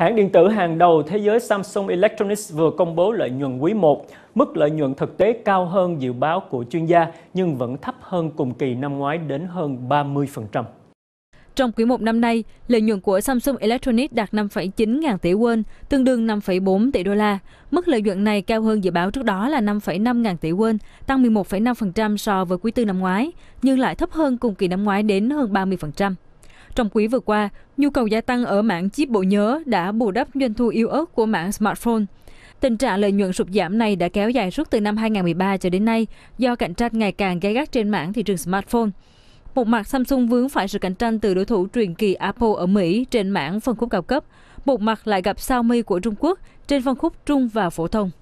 Hãng điện tử hàng đầu thế giới Samsung Electronics vừa công bố lợi nhuận quý 1. Mức lợi nhuận thực tế cao hơn dự báo của chuyên gia nhưng vẫn thấp hơn cùng kỳ năm ngoái đến hơn 30%. Trong quý một năm nay, lợi nhuận của Samsung Electronics đạt 5,9 ngàn tỷ won, tương đương 5,4 tỷ đô la. Mức lợi nhuận này cao hơn dự báo trước đó là 5,5 ngàn tỷ won, tăng 11,5% so với quý tư năm ngoái, nhưng lại thấp hơn cùng kỳ năm ngoái đến hơn 30%. Trong quý vừa qua, nhu cầu gia tăng ở mảng chip bộ nhớ đã bù đắp doanh thu yếu ớt của mảng smartphone. Tình trạng lợi nhuận sụt giảm này đã kéo dài suốt từ năm 2013 cho đến nay do cạnh tranh ngày càng gay gắt trên mảng thị trường smartphone. Một mặt Samsung vướng phải sự cạnh tranh từ đối thủ truyền kỳ Apple ở Mỹ trên mảng phân khúc cao cấp, một mặt lại gặp Xiaomi của Trung Quốc trên phân khúc trung và phổ thông.